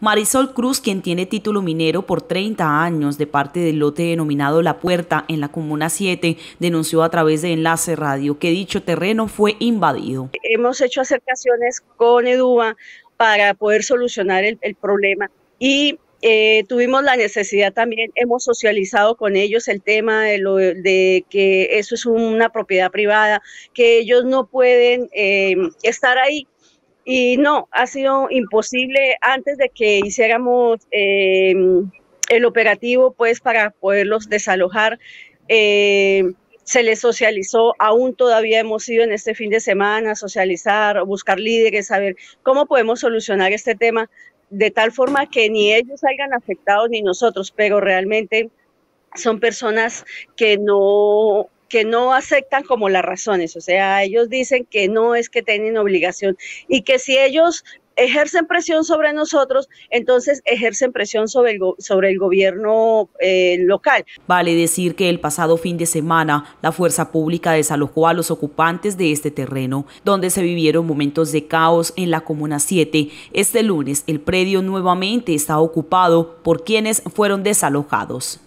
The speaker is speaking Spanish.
Marisol Cruz, quien tiene título minero por 30 años de parte del lote denominado La Puerta en la Comuna 7, denunció a través de Enlace Radio que dicho terreno fue invadido. Hemos hecho acercaciones con Eduba para poder solucionar el, problema y eh, tuvimos la necesidad también, hemos socializado con ellos el tema de, que eso es una propiedad privada, que ellos no pueden eh, estar ahí y no, ha sido imposible antes de que hiciéramos eh, el operativo, pues para poderlos desalojar. Eh, se les socializó, aún todavía hemos ido en este fin de semana a socializar, buscar líderes, a ver cómo podemos solucionar este tema de tal forma que ni ellos salgan afectados ni nosotros, pero realmente son personas que no que no aceptan como las razones, o sea, ellos dicen que no es que tienen obligación y que si ellos ejercen presión sobre nosotros, entonces ejercen presión sobre el, sobre el gobierno eh, local. Vale decir que el pasado fin de semana la fuerza pública desalojó a los ocupantes de este terreno, donde se vivieron momentos de caos en la Comuna 7. Este lunes el predio nuevamente está ocupado por quienes fueron desalojados.